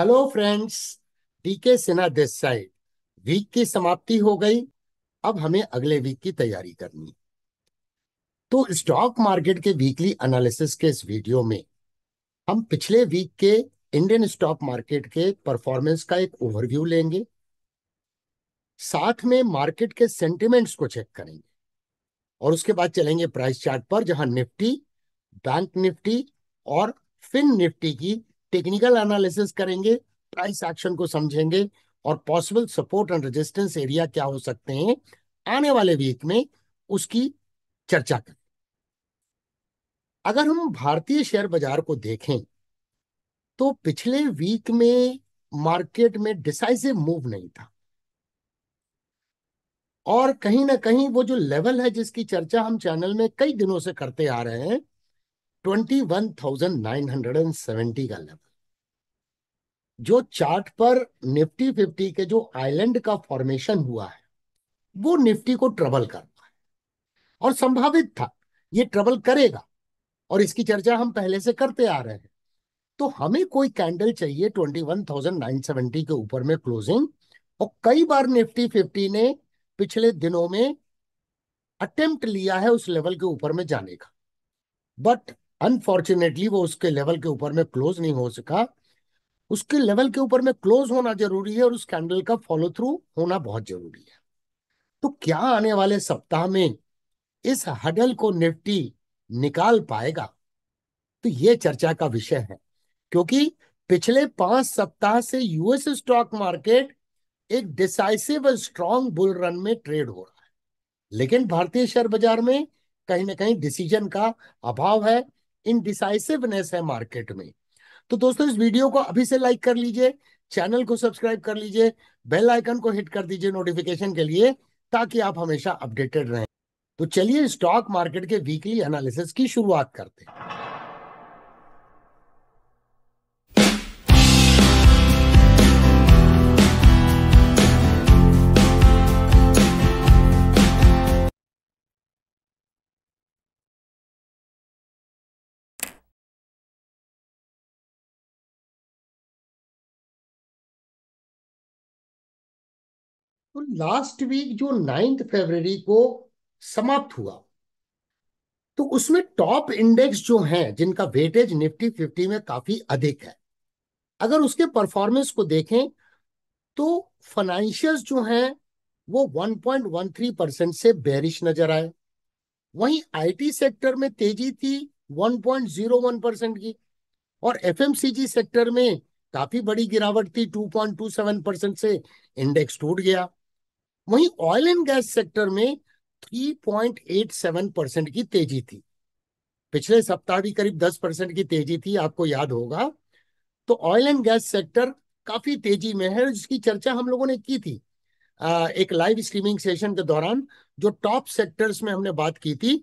Hello friends DK Sinha this side week की समाप्ति हो गई अब हमें अगले वीक की तैयारी करनी तो स्टॉक मार्केट के वीकली एनालिसिस के इस वीडियो में हम पिछले वीक के इंडियन स्टॉक मार्केट के परफॉर्मेंस का एक ओवरव्यू लेंगे साथ में मार्केट के सेंटिमेंट्स को चेक करेंगे और उसके बाद चलेंगे प्राइस चार्ट पर जहां निफ्टी बैंक निफ्टी और फिन निफ्टी की टेक्निकल एनालिसिस करेंगे प्राइस एक्शन को समझेंगे और possible support and resistance area क्या हो सकते हैं आने वाले वीक में उसकी चर्चा करें अगर हम भारतीय शेयर बाजार को देखें तो पिछले वीक में मार्केट में डिसाइसिव मूव नहीं था और कहीं ना कहीं वो जो लेवल है जिसकी चर्चा हम चैनल में कई दिनों से करते आ रहे हैं twenty one thousand nine hundred and seventy का लेवल जो चार्ट पर निफ्टी फिफ्टी के जो आइलैंड का फॉर्मेशन हुआ है वो निफ्टी को ट्रबल करता है और संभावित था ये ट्रबल करेगा और इसकी चर्चा हम पहले से करते आ रहे हैं तो हमें कोई कैंडल चाहिए 21,970 के ऊपर में क्लोजिंग और कई बार निफ्टी फिफ्टी ने पिछले दिनों में अटेम्प्ट लिया है उस लेवल के ऊपर में जाने का बट अनफॉर्चुनेटली वो उसके लेवल के ऊपर में क्लोज नहीं हो सका उसके लेवल के ऊपर में क्लोज होना जरूरी है और उस कैंडल का फॉलो थ्रू होना बहुत जरूरी है तो क्या आने वाले सप्ताह में इस हडल को निफ्टी निकाल पाएगा तो ये चर्चा का विषय है क्योंकि पिछले पांच सप्ताह से यूएस स्टॉक मार्केट एक डिसाइसिव स्ट्रॉन्ग बुल रन में ट्रेड हो रहा है लेकिन भारतीय शेयर बाजार में कहीं ना कहीं डिसीजन का अभाव है इनडिसाइसिवनेस है मार्केट में तो दोस्तों इस वीडियो को अभी से लाइक कर लीजिए चैनल को सब्सक्राइब कर लीजिए बेल आइकन को हिट कर दीजिए नोटिफिकेशन के लिए ताकि आप हमेशा अपडेटेड रहें तो चलिए स्टॉक मार्केट के वीकली एनालिसिस की शुरुआत करते हैं तो लास्ट वीक जो नाइन्थ फरवरी को समाप्त हुआ तो उसमें टॉप इंडेक्स जो हैं जिनका वेटेज निफ्टी फिफ्टी में काफी अधिक है अगर उसके परफॉर्मेंस को देखें तो फाइनेंशियल जो हैं वो 1.13 परसेंट से बेरिश नजर आए वहीं आईटी सेक्टर में तेजी थी 1.01 परसेंट की और एफएमसीजी सेक्टर में काफी बड़ी गिरावट थी 2.27 परसेंट से इंडेक्स टूट गया वहीं ऑयल एंड गैस सेक्टर में 3.87 परसेंट की तेजी थी पिछले सप्ताह भी करीब 10 परसेंट की तेजी थी आपको याद होगा तो ऑयल एंड गैस सेक्टर काफी तेजी में है जिसकी चर्चा हम लोगों ने की थी एक लाइव स्ट्रीमिंग सेशन के दौरान जो टॉप सेक्टर्स में हमने बात की थी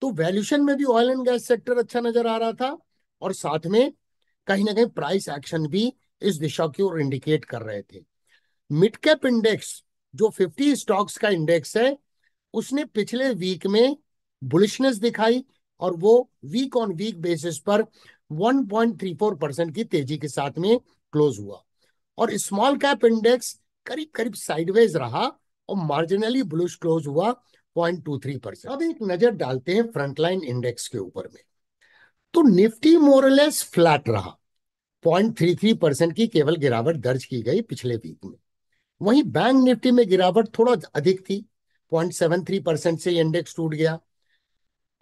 तो वैल्यूशन में भी ऑयल एंड गैस सेक्टर अच्छा नजर आ रहा था और साथ में कहीं ना कहीं प्राइस एक्शन भी इस दिशा की ओर इंडिकेट कर रहे थे मिड कैप इंडेक्स जो 50 स्टॉक्स का इंडेक्स है उसने पिछले वीक में बुलिशनेस दिखाई और वो वीक ऑन वीक बेसिस पर 1.34 परसेंट की तेजी के साथ में क्लोज हुआ और स्मॉल कैप इंडेक्स करीब करीब साइडवेज रहा और मार्जिनली बुलिश क्लोज हुआ 0.23 परसेंट अब एक नजर डालते हैं फ्रंटलाइन इंडेक्स के ऊपर में तो निफ्टी मोरलेस फ्लैट रहा 0.33 परसेंट की केवल गिरावट दर्ज की गई पिछले वीक में वहीं बैंक निफ्टी में गिरावट थोड़ा अधिक थी 0.73 परसेंट से इंडेक्स टूट गया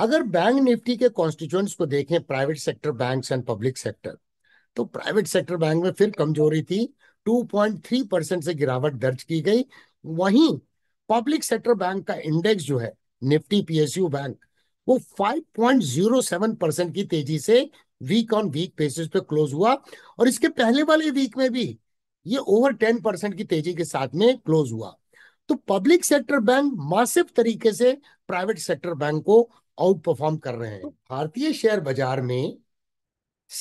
अगर बैंक निफ्टी के कॉन्स्टिट्यूएंट्स को देखें private sector banks and public sector तो प्राइवेट सेक्टर बैंक में फिर कमजोरी थी 2.3 परसेंट से गिरावट दर्ज की गई वहीं पब्लिक सेक्टर बैंक का इंडेक्स जो है निफ्टी पीएसयू बैंक वो 5.07 परसेंट की तेजी से वीक ऑन वीक बेसिस पे क्लोज हुआ और इसके पहले वाले वीक में भी ये ओवर टेन परसेंट की तेजी के साथ में क्लोज हुआ तो पब्लिक सेक्टर बैंक मासिव तरीके से प्राइवेट सेक्टर बैंक को आउट परफॉर्म कर रहे हैं भारतीय शेयर बाजार में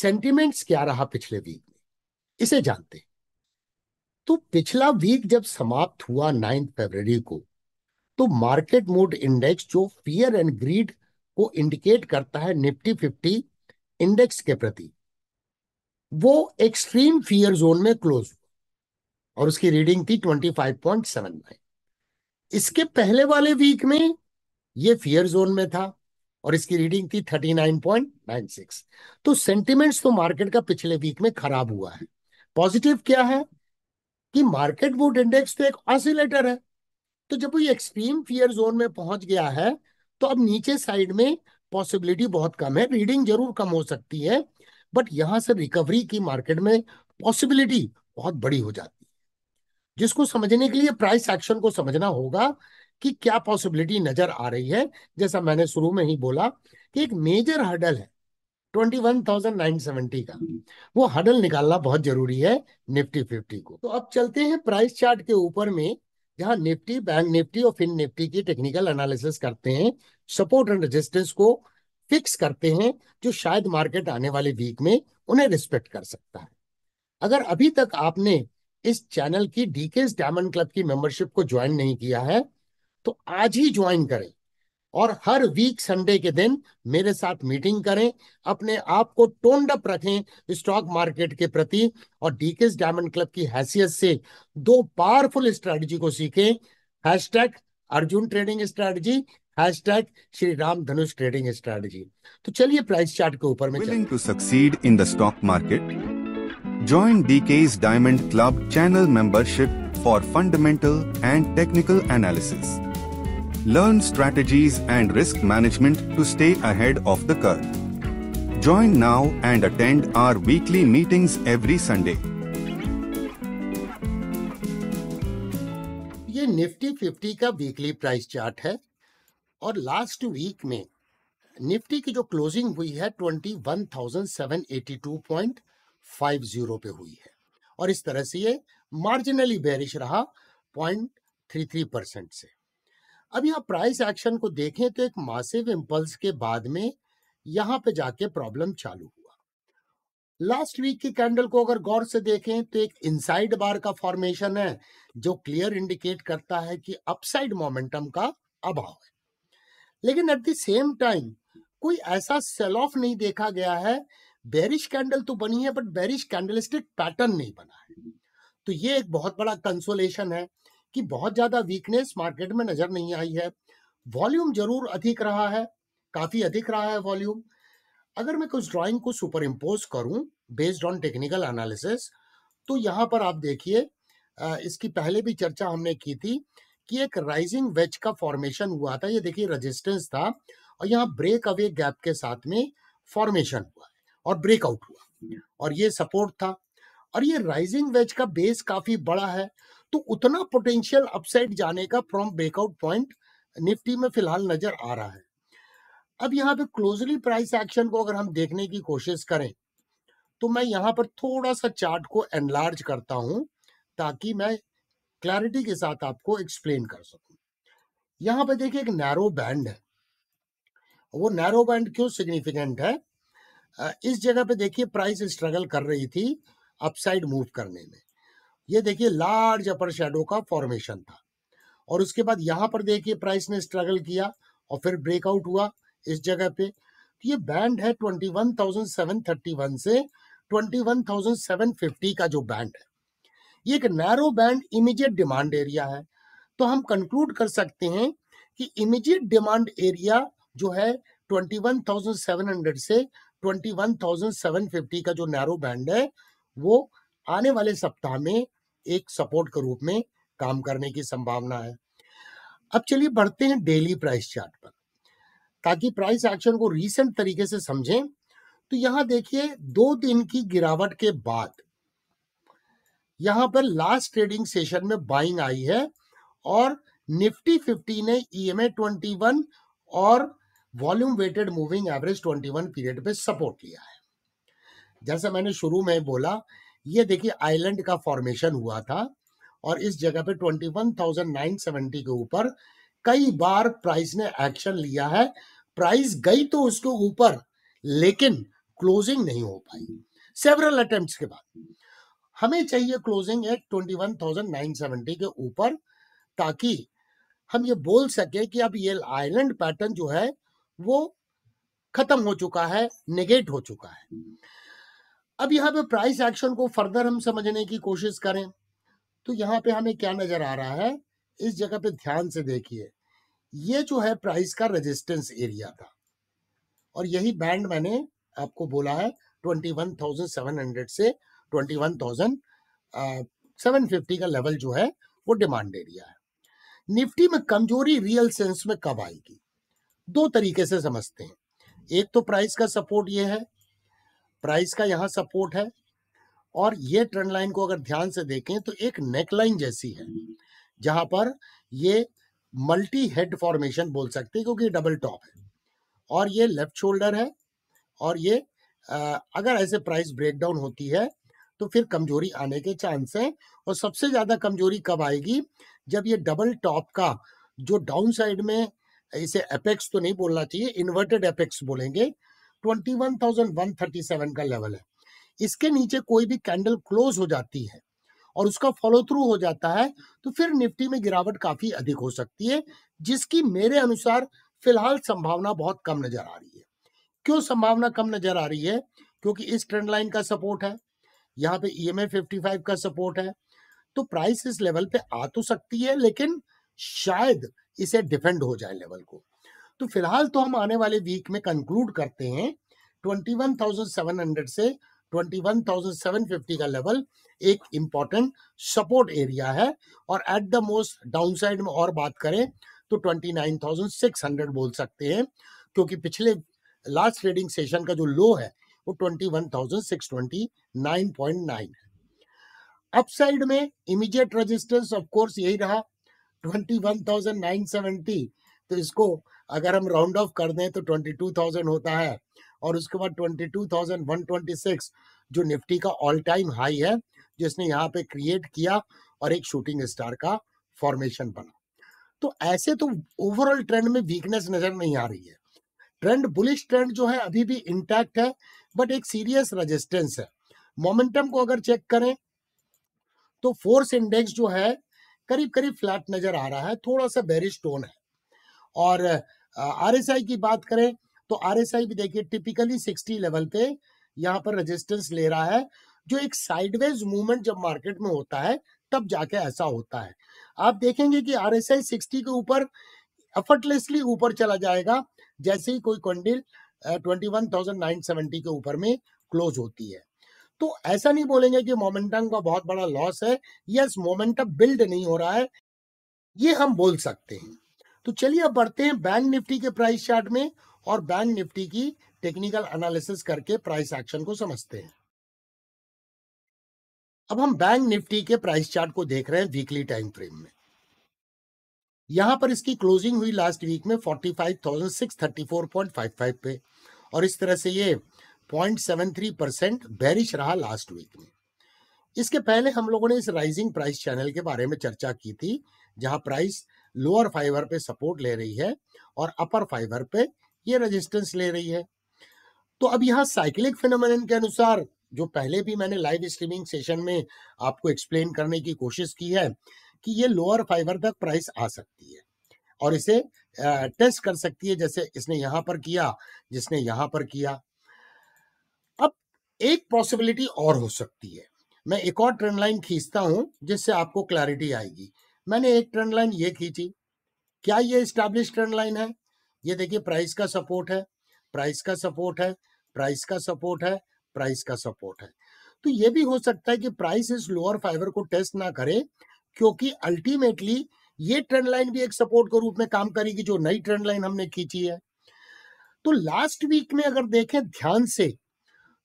सेंटिमेंट्स क्या रहा पिछले वीक में इसे जानते तो पिछला वीक जब समाप्त हुआ नाइन्थ फेबर को तो मार्केट मोड इंडेक्स जो फियर एंड ग्रीड को इंडिकेट करता है निफ्टी फिफ्टी इंडेक्स के प्रति वो एक्सट्रीम फियर जोन में क्लोज और उसकी रीडिंग थी 25.79 इसके पहले वाले वीक में ये फियर जोन में था और इसकी रीडिंग थी 39.96 तो सेंटिमेंट्स तो मार्केट का पिछले वीक में खराब हुआ है पॉजिटिव क्या है कि मार्केट वुड इंडेक्स तो एक ऑसिलेटर है तो जब वो एक्सट्रीम फियर जोन में पहुंच गया है तो अब नीचे साइड में पॉसिबिलिटी बहुत कम है रीडिंग जरूर कम हो सकती है बट यहां से रिकवरी की मार्केट में पॉसिबिलिटी बहुत बड़ी हो जाती है जिसको समझने के लिए प्राइस एक्शन को समझना होगा कि क्या पॉसिबिलिटी नजर आ रही है जैसा मैंने शुरू में ही बोला कि एक मेजर हर्डल है 21,970 का हम्म। वो हडल निकालना बहुत जरूरी है निफ्टी फिफ्टी को तो अब चलते हैं प्राइस चार्ट के ऊपर में जहां निफ्टी बैंक निफ्टी और फिन निफ्टी की टेक्निकल एनालिसिस करते हैं सपोर्ट एंड रेजिस्टेंस को फिक्स करते हैं जो शायद मार्केट आने वाले वीक में उन्हें रिस्पेक्ट कर सकता है अगर अभी तक आपने इस चैनल की डीकेस डायमंड क्लब की मेंबरशिप को ज्वाइन नहीं किया है तो आज ही ज्वाइन करें और हर वीक संडे के दिन मेरे साथ मीटिंग करें अपने आप को टोंड अप रखें स्टॉक मार्केट के प्रति और डीकेस डायमंड क्लब की हैसियत से दो पावरफुल स्ट्रेटजी को सीखें hashtag Arjun trading strategy hashtag Shri Ram Dhanush trading strategy तो चलिए प्राइस चार्ट के ऊपर में to succeed in the stock market Join DK's Diamond Club channel membership for fundamental and technical analysis. Learn strategies and risk management to stay ahead of the curve. Join now and attend our weekly meetings every Sunday. ये Nifty 50 का weekly price chart है और last week में Nifty की जो closing हुई है 21,782 point five zero पे हुई है और इस तरह से ये मार्जिनली बेरिश रहा पॉइंट थ्री थ्री परसेंट से अब यहाँ प्राइस एक्शन को देखें तो एक मासिव इम्पल्स के बाद में यहाँ पे जाके प्रॉब्लम चालू हुआ लास्ट वीक की कैंडल को अगर गौर से देखें तो एक इनसाइड बार का फॉर्मेशन है जो क्लियर इंडिकेट करता है कि अपसाइड मोमेंटम का अभाव है लेकिन एट द सेम टाइम कोई ऐसा सेल ऑफ नहीं देखा गया है बैरिश कैंडल तो बनी है बट बैरिश कैंडलस्टिक पैटर्न नहीं बना है तो ये एक बहुत बड़ा कंसोलेशन है कि बहुत ज़्यादा वीकनेस मार्केट में नज़र नहीं आई है वॉल्यूम जरूर अधिक रहा है काफ़ी अधिक रहा है वॉल्यूम अगर मैं कुछ ड्राइंग को सुपर इम्पोज करूँ बेस्ड ऑन टेक्निकल एनालिसिस तो यहाँ पर आप देखिए इसकी पहले भी चर्चा हमने की थी कि एक राइजिंग वेज का फॉर्मेशन हुआ था ये देखिए रेजिस्टेंस था और यहाँ ब्रेक अवे गैप के साथ में फॉर्मेशन हुआ और ब्रेकआउट हुआ और ये सपोर्ट था और ये राइजिंग वेज का बेस काफी बड़ा है तो उतना पोटेंशियल अपसाइड जाने का फ्रॉम ब्रेकआउट पॉइंट निफ्टी में फिलहाल नजर आ रहा है अब यहाँ पे क्लोजली प्राइस एक्शन को अगर हम देखने की कोशिश करें तो मैं यहाँ पर थोड़ा सा चार्ट को एनलार्ज करता हूँ ताकि मैं क्लैरिटी के साथ आपको एक्सप्लेन कर सकूं यहाँ पे देखिए एक नैरो बैंड है वो नैरो बैंड क्यों सिग्निफिकेंट है इस जगह पे देखिए प्राइस स्ट्रगल कर रही थी अपसाइड मूव करने में ये देखिए लार्ज अपर शेडो का फॉर्मेशन था और उसके बाद यहाँ पर देखिए प्राइस ने स्ट्रगल किया और फिर ब्रेकआउट हुआ इस जगह पे तो ये बैंड है 21,731 से 21,750 का जो बैंड है ये एक narrow band immediate demand area है तो हम कंक्लूड कर सकते हैं कि इमीडिएट डिमांड एरिया जो है 21,700 से 21,750 का जो नैरो बैंड है वो आने वाले सप्ताह में एक सपोर्ट के रूप में काम करने की संभावना है अब चलिए बढ़ते हैं डेली प्राइस चार्ट पर ताकि प्राइस एक्शन को रीसेंट तरीके से समझें तो यहां देखिए दो दिन की गिरावट के बाद यहां पर लास्ट ट्रेडिंग सेशन में बाइंग आई है और निफ्टी 50 ने ईएमए 21 ए ट्वेंटी और volume weighted moving average 21 period पे सपोर्ट लिया है जैसे मैंने शुरू में बोला ये देखिए आइलैंड का फॉर्मेशन हुआ था और इस जगह पे 21,970 के ऊपर कई बार प्राइस ने एक्शन लिया है प्राइस गई तो उसके ऊपर लेकिन क्लोजिंग नहीं हो पाई सेवरल अटेम्प्ट्स के बाद हमें चाहिए क्लोजिंग एट 21,970 के ऊपर ताकि हम ये बोल सके कि अब ये आइलैंड पैटर्न जो है वो खत्म हो चुका है निगेट हो चुका है अब यहाँ पे प्राइस एक्शन को फर्दर हम समझने की कोशिश करें तो यहाँ पे हमें क्या नजर आ रहा है इस जगह पे ध्यान से देखिए ये जो है प्राइस का रेजिस्टेंस एरिया था और यही बैंड मैंने आपको बोला है 21,700 से 21,750 का लेवल जो है वो डिमांड एरिया है निफ्टी में कमजोरी रियल सेंस में कब आएगी दो तरीके से समझते हैं एक तो प्राइस का सपोर्ट ये है प्राइस का यहाँ सपोर्ट है और ये ट्रेंड लाइन को अगर ध्यान से देखें तो एक नेकलाइन जैसी है जहां पर ये मल्टी हेड फॉर्मेशन बोल सकते हैं क्योंकि डबल टॉप है और ये लेफ्ट शोल्डर है और ये आ, अगर ऐसे प्राइस ब्रेकडाउन होती है तो फिर कमजोरी आने के चांस हैं और सबसे ज़्यादा कमजोरी कब आएगी जब ये डबल टॉप का जो डाउन साइड में इसे एपेक्स तो नहीं बोलना चाहिए इन्वर्टेड एपेक्स बोलेंगे 21,137 का लेवल है इसके नीचे कोई भी कैंडल क्लोज हो जाती है और उसका फॉलो थ्रू हो जाता है तो फिर निफ्टी में गिरावट काफी अधिक हो सकती है जिसकी मेरे अनुसार फिलहाल संभावना बहुत कम नजर आ रही है क्यों संभावना कम नजर आ रही है क्योंकि इस ट्रेंड लाइन का सपोर्ट है यहाँ पे ई e एम का सपोर्ट है तो प्राइस इस लेवल पे आ तो सकती है लेकिन शायद इसे डिफेंड हो जाए लेवल को तो फिलहाल तो हम आने वाले वीक में कंक्लूड करते हैं 21,700 से 21,750 का लेवल एक इम्पॉर्टेंट सपोर्ट एरिया है और at the most down side में और बात करें तो 29,600 बोल सकते हैं क्योंकि पिछले लास्ट ट्रेडिंग सेशन का जो लो है वो 21,629.9 है अपसाइड में इमीडिएट रेजिस्टेंस ऑफ कोर्स यही रहा 21,970 तो इसको अगर हम राउंड ऑफ कर दें तो 22,000 होता है और उसके बाद 22,126 जो निफ्टी का ऑल टाइम हाई है जिसने यहाँ पे क्रिएट किया और एक शूटिंग स्टार का फॉर्मेशन बना तो ऐसे तो ओवरऑल ट्रेंड में वीकनेस नजर नहीं आ रही है ट्रेंड बुलिश ट्रेंड जो है अभी भी इंटैक्ट है बट एक सीरियस रेजिस्टेंस है मोमेंटम को अगर चेक करें तो फोर्स इंडेक्स जो है करीब करीब फ्लैट नजर आ रहा है थोड़ा सा बेरिश टोन है और आर एस आई की बात करें तो आर एस आई भी देखिए टिपिकली सिक्सटी लेवल पे यहाँ पर रेजिस्टेंस ले रहा है जो एक साइडवेज मूवमेंट जब मार्केट में होता है तब जाके ऐसा होता है आप देखेंगे कि आर एस आई सिक्सटी के ऊपर एफर्टलेसली ऊपर चला जाएगा जैसे ही कोई candle twenty one thousand nine seventy के ऊपर में क्लोज होती है तो ऐसा नहीं बोलेंगे कि मोमेंटम का बहुत बड़ा लॉस है यस मोमेंटम बिल्ड नहीं हो रहा है ये हम बोल सकते हैं तो चलिए अब बढ़ते हैं बैंक निफ्टी के प्राइस चार्ट में और बैंक निफ्टी की टेक्निकल एनालिसिस करके प्राइस एक्शन को समझते हैं अब हम बैंक निफ्टी के प्राइस चार्ट को देख रहे हैं वीकली टाइम फ्रेम में यहां पर इसकी क्लोजिंग हुई लास्ट वीक में 45,634.55 पे और इस तरह से ये 0.73 परसेंट बैरिश रहा लास्ट वीक में इसके पहले हम लोगों ने इस राइजिंग प्राइस चैनल के बारे में चर्चा की थी जहां प्राइस लोअर फाइबर पे सपोर्ट ले रही है और अपर फाइबर पे ये रेजिस्टेंस ले रही है तो अब यहाँ साइक्लिक फिनोमेन के अनुसार जो पहले भी मैंने लाइव स्ट्रीमिंग सेशन में आपको एक्सप्लेन करने की कोशिश की है कि ये लोअर फाइबर तक प्राइस आ सकती है और इसे टेस्ट कर सकती है जैसे इसने यहाँ पर किया जिसने यहाँ पर किया एक पॉसिबिलिटी और हो सकती है मैं एक और ट्रेंड लाइन खींचता हूं जिससे आपको क्लैरिटी आएगी मैंने एक ट्रेंड लाइन ये खींची क्या ये स्टैब्लिश ट्रेंड लाइन है ये देखिए प्राइस का सपोर्ट है प्राइस का सपोर्ट है प्राइस का सपोर्ट है प्राइस का सपोर्ट है तो ये भी हो सकता है कि प्राइस इस लोअर फाइबर को टेस्ट ना करे क्योंकि अल्टीमेटली ये ट्रेंड लाइन भी एक सपोर्ट के रूप में काम करेगी जो नई ट्रेंड लाइन हमने खींची है तो लास्ट वीक में अगर देखें ध्यान से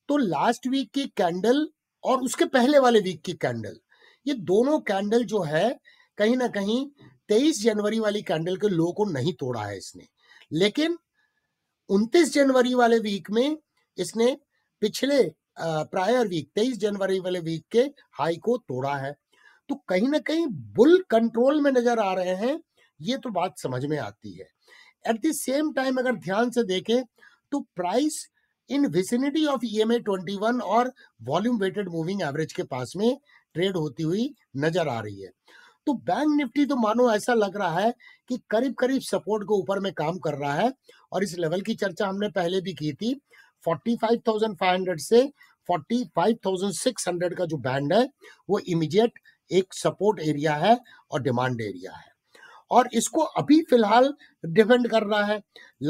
तो लास्ट वीक की कैंडल और उसके पहले वाले वीक की कैंडल ये दोनों कैंडल जो है कहीं ना कहीं 23 जनवरी वाली कैंडल के लो को नहीं तोड़ा है इसने लेकिन 29 जनवरी वाले वीक में इसने पिछले प्रायर वीक 23 जनवरी वाले वीक के हाई को तोड़ा है तो कहीं ना कहीं बुल कंट्रोल में नजर आ रहे हैं ये तो बात समझ में आती है एट द सेम टाइम अगर ध्यान से देखें तो price in vicinity of E M और वॉल्यूम वेटेड मूविंग एवरेज के पास में ट्रेड होती हुई नजर आ रही है तो बैंक निफ्टी तो मानो ऐसा लग रहा है कि करीब करीब सपोर्ट के ऊपर में काम कर रहा है और इस लेवल की चर्चा हमने पहले भी की थी 45,500 से 45,600 का जो बैंड है वो इमीडिएट एक सपोर्ट एरिया है और डिमांड एरिया है और इसको अभी फिलहाल डिफेंड कर रहा है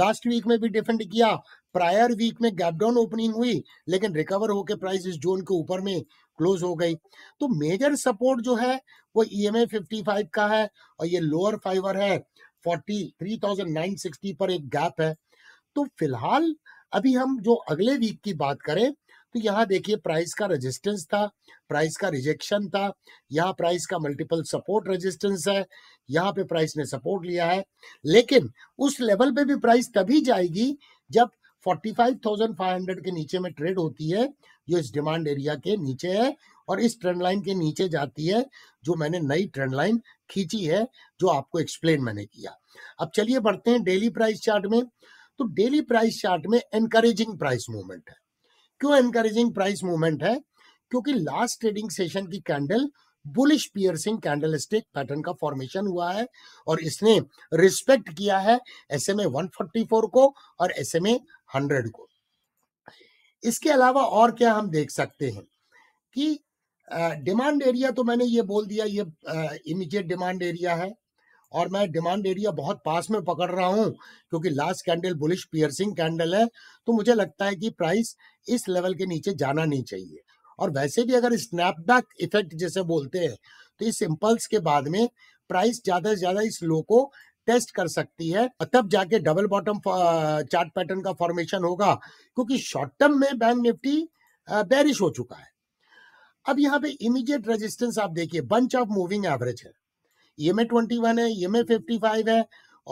लास्ट वीक में भी डिफेंड किया प्रायर वीक में गैप डाउन ओपनिंग हुई लेकिन रिकवर होकर प्राइस इस जोन के ऊपर में क्लोज हो गई तो मेजर सपोर्ट जो है वो ई e एम का है और ये लोअर फाइवर है 43,960 पर एक गैप है तो फिलहाल अभी हम जो अगले वीक की बात करें तो यहाँ देखिए प्राइस का रेजिस्टेंस था प्राइस का रिजेक्शन था यहाँ प्राइस का मल्टीपल सपोर्ट रेजिस्टेंस है यहाँ पे प्राइस ने सपोर्ट लिया है लेकिन उस लेवल पे भी प्राइस तभी जाएगी जब 45,500 के नीचे में ट्रेड होती है जो इस डिमांड एरिया के नीचे है और इस ट्रेंड लाइन के नीचे जाती है जो मैंने नई ट्रेंड लाइन खींची है जो आपको एक्सप्लेन मैंने किया अब चलिए बढ़ते हैं डेली प्राइस चार्ट में तो डेली प्राइस चार्ट में एनकरेजिंग प्राइस मूवमेंट है क्यों एनकरेजिंग प्राइस मूवमेंट है क्योंकि लास्ट ट्रेडिंग सेशन की candle bullish piercing candlestick pattern का फॉर्मेशन हुआ है और इसने रिस्पेक्ट किया है एस एम ए को और एस एम ए हंड्रेड को इसके अलावा और क्या हम देख सकते हैं कि डिमांड एरिया तो मैंने ये बोल दिया ये इमीडिएट डिमांड एरिया है और मैं डिमांड एरिया बहुत पास में पकड़ रहा हूं क्योंकि last candle bullish piercing candle है तो मुझे लगता है कि प्राइस इस लेवल के नीचे जाना नहीं चाहिए और वैसे भी अगर स्नैपबैक इफेक्ट जैसे बोलते हैं तो इस इम्पल्स के बाद में प्राइस ज़्यादा से ज़्यादा इस लो को टेस्ट कर सकती है और तब जाके डबल बॉटम चार्ट पैटर्न का फॉर्मेशन होगा क्योंकि शॉर्ट टर्म में बैंक निफ्टी बैरिश हो चुका है अब यहाँ पे इमीडिएट रेजिस्टेंस आप देखिए बंच ऑफ मूविंग एवरेज है ई एम ट्वेंटी वन है ई एम फिफ्टी फाइव है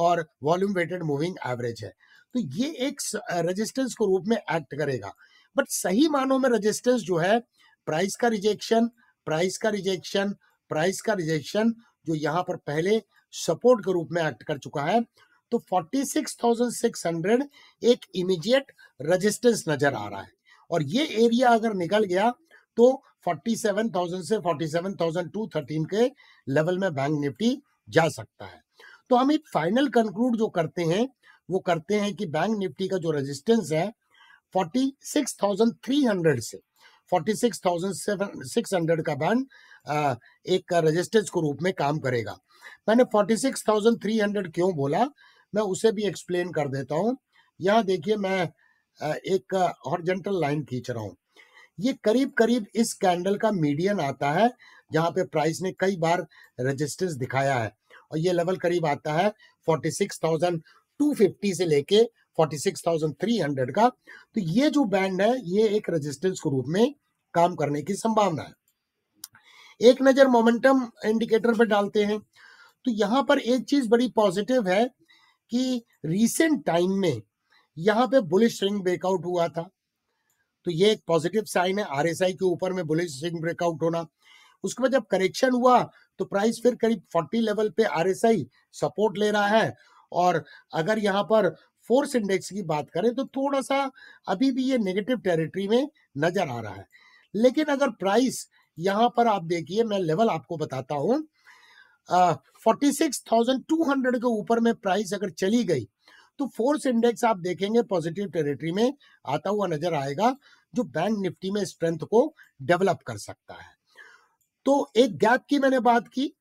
और वॉल्यूम वेटेड मूविंग एवरेज है तो ये एक रेजिस्टेंस के रूप में एक्ट करेगा बट सही मानों में रेजिस्टेंस जो है प्राइस का रिजेक्शन प्राइस का रिजेक्शन प्राइस का रिजेक्शन जो यहाँ पर पहले सपोर्ट के रूप में एक्ट कर चुका है तो 46,600 एक इमीडिएट रेजिस्टेंस नजर आ रहा है और ये एरिया अगर निकल गया तो 47,000 से 47,213 के लेवल में बैंक निफ्टी जा सकता है तो हम एक फाइनल कंक्लूड जो करते हैं वो करते हैं कि बैंक निफ्टी का जो रेजिस्टेंस है 46,300 से 46,600 का बैंड एक रजिस्टेंस के रूप में काम करेगा मैंने 46,300 क्यों बोला मैं उसे भी एक्सप्लेन कर देता हूं यहां देखिए मैं एक हॉर्जेंटल लाइन खींच रहा हूं ये करीब करीब इस कैंडल का मीडियन आता है जहां पे प्राइस ने कई बार रेजिस्टेंस दिखाया है और ये लेवल करीब आता है 46,250 से लेके 46,300 का तो ये जो बैंड है ये एक रेजिस्टेंस के रूप में काम करने की संभावना है एक नज़र मोमेंटम इंडिकेटर पर डालते हैं तो यहाँ पर एक चीज़ बड़ी पॉजिटिव है कि रीसेंट टाइम में यहाँ पे बुलिश रिंग ब्रेकआउट हुआ था तो ये एक पॉजिटिव साइन है आरएसआई के ऊपर में बुलिश रिंग ब्रेकआउट होना उसके बाद जब करेक्शन हुआ तो प्राइस फिर करीब 40 लेवल पे आरएसआई सपोर्ट ले रहा है और अगर यहाँ पर फोर्स इंडेक्स की बात करें तो थोड़ा सा अभी भी ये नेगेटिव टेरिटरी में नजर आ रहा है लेकिन अगर प्राइस यहाँ पर आप देखिए मैं लेवल आपको बताता हूँ forty six thousand two hundred के ऊपर में प्राइस अगर चली गई तो फोर्स इंडेक्स आप देखेंगे पॉजिटिव टेरिटरी में आता हुआ नजर आएगा जो बैंक निफ्टी में स्ट्रेंथ को डेवलप कर सकता है तो एक गैप की मैंने बात की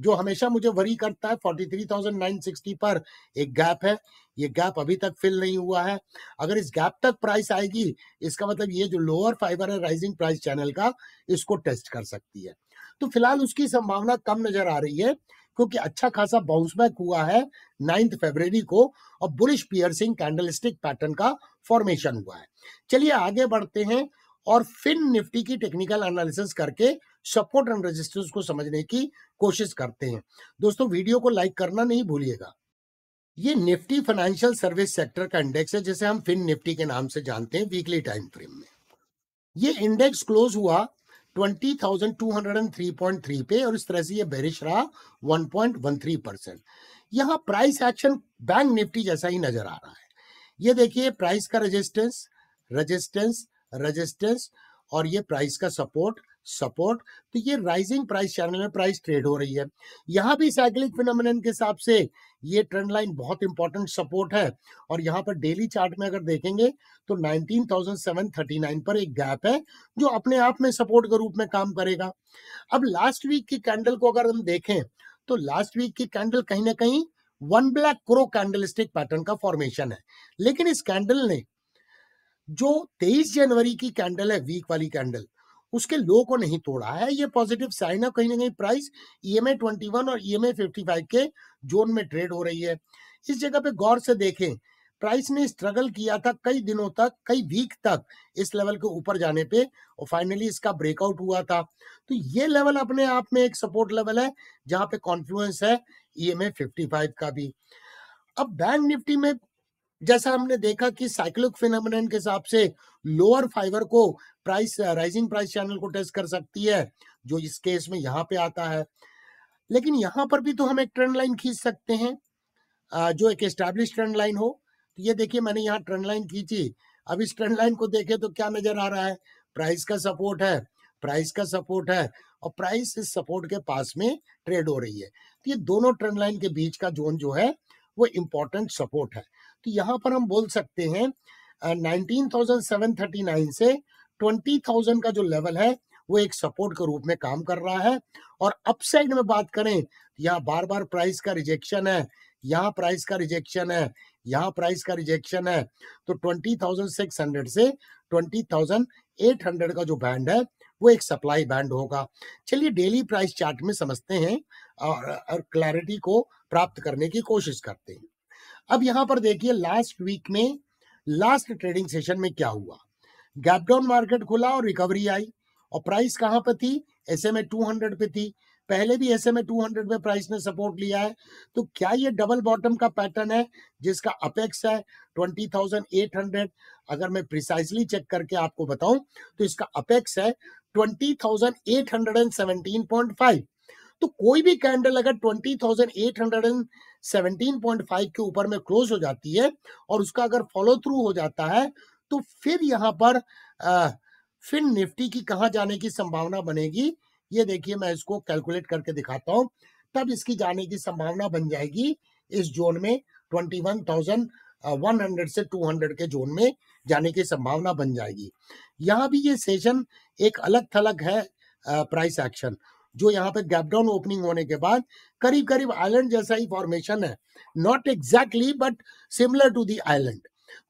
जो हमेशा मुझे वरी करता है 43,960 पर एक गैप है ये गैप अभी तक फिल नहीं हुआ है अगर इस गैप तक प्राइस आएगी इसका मतलब ये जो लोअर फाइबर है राइजिंग प्राइस चैनल का इसको टेस्ट कर सकती है तो फिलहाल उसकी संभावना कम नजर आ रही है क्योंकि अच्छा खासा बाउंस बैक हुआ है नाइन्थ फेबररी को और बुलिश पियर्सिंग कैंडलस्टिक पैटर्न का फॉर्मेशन हुआ है चलिए आगे बढ़ते हैं और फिन निफ्टी की टेक्निकल एनालिसिस करके सपोर्ट एंड रेजिस्टेंस को समझने की कोशिश करते हैं दोस्तों वीडियो को लाइक करना नहीं भूलिएगा ये निफ्टी फाइनेंशियल सर्विस सेक्टर का इंडेक्स है जिसे हम फिन निफ्टी के नाम से जानते हैं वीकली टाइम फ्रेम में ये इंडेक्स क्लोज हुआ 20,203.3 पे और इस तरह से ये बेरिश रहा 1.13 परसेंट यहाँ प्राइस एक्शन बैंक निफ्टी जैसा ही नजर आ रहा है ये देखिए प्राइस का रेजिस्टेंस रेजिस्टेंस रेजिस्टेंस और ये प्राइस का सपोर्ट सपोर्ट तो ये राइजिंग प्राइस चैनल में प्राइस ट्रेड हो रही है यहाँ भी साइक्लिक फिनोमिन के हिसाब से ये ट्रेंड लाइन बहुत इंपॉर्टेंट सपोर्ट है और यहाँ पर डेली चार्ट में अगर देखेंगे तो 19,739 पर एक गैप है जो अपने आप में सपोर्ट के रूप में काम करेगा अब लास्ट वीक की कैंडल को अगर हम देखें तो लास्ट वीक की कैंडल कहीं ना कहीं one black crow candlestick pattern का फॉर्मेशन है लेकिन इस कैंडल ने जो 23 जनवरी की कैंडल है वीक वाली कैंडल उसके लो को नहीं तोड़ा है ये पॉजिटिव साइन है कहीं ना कहीं प्राइस ई एम और ई e एम के जोन में ट्रेड हो रही है इस जगह पे गौर से देखें प्राइस ने स्ट्रगल किया था कई दिनों तक कई वीक तक इस लेवल के ऊपर जाने पे और फाइनली इसका ब्रेकआउट हुआ था तो ये लेवल अपने आप में एक सपोर्ट लेवल है जहां पे कॉन्फ्लुएंस है ई e एम का भी अब बैंक निफ्टी में जैसा हमने देखा कि साइक्लिक फिनोमिनन के हिसाब से लोअर फाइबर को प्राइस राइजिंग प्राइस चैनल को टेस्ट कर सकती है जो इस केस में यहाँ पे आता है लेकिन यहाँ पर भी तो हम एक ट्रेंड लाइन खींच सकते हैं जो एक एस्टेब्लिश ट्रेंड लाइन हो तो ये देखिए मैंने यहाँ ट्रेंड लाइन खींची अब इस ट्रेंड लाइन को देखे तो क्या नजर आ रहा है प्राइस का सपोर्ट है प्राइस का सपोर्ट है और प्राइस इस सपोर्ट के पास में ट्रेड हो रही है तो ये दोनों ट्रेंड लाइन के बीच का जोन जो है वो इम्पोर्टेंट सपोर्ट है तो यहाँ पर हम बोल सकते हैं नाइनटीन से ट्वेंटी थाउजेंड का जो लेवल है वो एक सपोर्ट के रूप में काम कर रहा है और अपसाइड में बात करें यहाँ बार बार प्राइस का रिजेक्शन है यहाँ प्राइस का रिजेक्शन है यहाँ प्राइस का रिजेक्शन है तो ट्वेंटी थाउजेंड सिक्स हंड्रेड से ट्वेंटी थाउजेंड एट हंड्रेड का जो बैंड है वो एक सप्लाई बैंड होगा चलिए डेली प्राइस चार्ट में समझते हैं और, और क्लैरिटी को प्राप्त करने की कोशिश करते हैं अब यहाँ पर देखिए लास्ट वीक में लास्ट ट्रेडिंग सेशन में क्या हुआ गैप डाउन मार्केट खुला और रिकवरी आई और प्राइस कहाँ पे थी S M A two hundred पे थी पहले भी S M A two hundred में प्राइस ने सपोर्ट लिया है तो क्या ये डबल बॉटम का पैटर्न है जिसका अपेक्स है ट्वेंटी थाउजेंड एट हंड्रेड अगर मैं प्रिसाइसली चेक करके आपको बताऊं तो इसका अपेक्स है twenty thousand eight hundred and seventeen point five तो कोई भी कैंडल अगर twenty thousand eight hundred and seventeen point five के ऊपर में क्लोज हो जाती है और उसका अगर फॉलो थ्रू हो जाता है तो फिर यहाँ पर आ, फिर निफ्टी की कहा जाने की संभावना बनेगी ये देखिए मैं इसको कैलकुलेट करके दिखाता हूँ तब इसकी जाने की संभावना बन जाएगी इस जोन में twenty one thousand one hundred से टू हंड्रेड के जोन में जाने की संभावना बन जाएगी यहाँ भी ये सेशन एक अलग थलग है प्राइस एक्शन जो यहाँ पे गैप डाउन ओपनिंग होने के बाद करीब करीब आइलैंड जैसा ही फॉर्मेशन है not exactly but similar to the island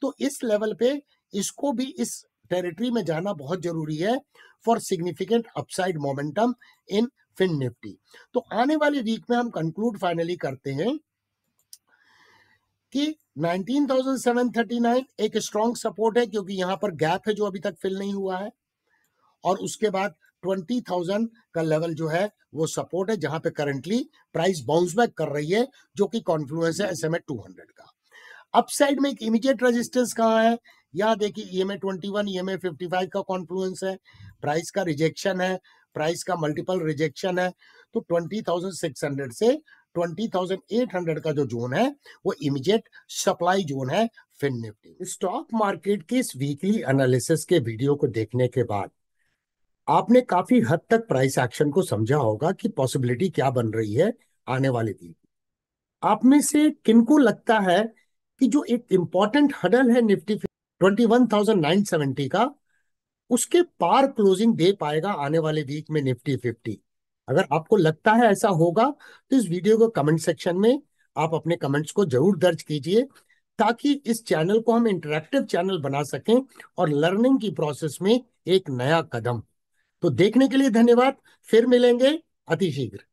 तो इस लेवल पे इसको भी इस टेरिटरी में जाना बहुत जरूरी है for significant upside momentum in Fin Nifty तो आने वाले वीक में हम कंक्लूड फाइनली करते हैं कि 19,739 एक स्ट्रॉन्ग सपोर्ट है क्योंकि यहां पर गैप है जो अभी तक फिल नहीं हुआ है और उसके बाद 20,000 का लेवल जो है वो सपोर्ट है जहां पे करंटली प्राइस बाउंस बैक कर रही है जो कि कॉन्फ्लुएंस है एस एम का अपसाइड में एक इमीडिएट रेजिस्टेंस कहाँ है यहाँ देखिए E M A twenty one E M A fifty five का कॉन्फ्लुएंस है प्राइस का रिजेक्शन है प्राइस का मल्टीपल रिजेक्शन है तो ट्वेंटी थाउजेंड सिक्स हंड्रेड से ट्वेंटी थाउजेंड एट हंड्रेड का जो जोन है वो इमीडिएट सप्लाई जोन है फिन निफ्टी स्टॉक मार्केट के इस वीकली एनालिसिस के वीडियो को देखने के बाद आपने काफी हद तक प्राइस एक्शन को समझा होगा कि पॉसिबिलिटी क्या बन रही है आने वाले दिन आप में से किनको लगता है कि जो एक इंपॉर्टेंट हडल है निफ्टी ट्वेंटी का उसके पार क्लोजिंग दे पाएगा आने वाले वीक में निफ्टी फिफ्टी अगर आपको लगता है ऐसा होगा तो इस वीडियो को कमेंट सेक्शन में आप अपने कमेंट्स को जरूर दर्ज कीजिए ताकि इस चैनल को हम इंटरेक्टिव चैनल बना सकें और लर्निंग की प्रोसेस में एक नया कदम तो देखने के लिए धन्यवाद फिर मिलेंगे अतिशीघ्र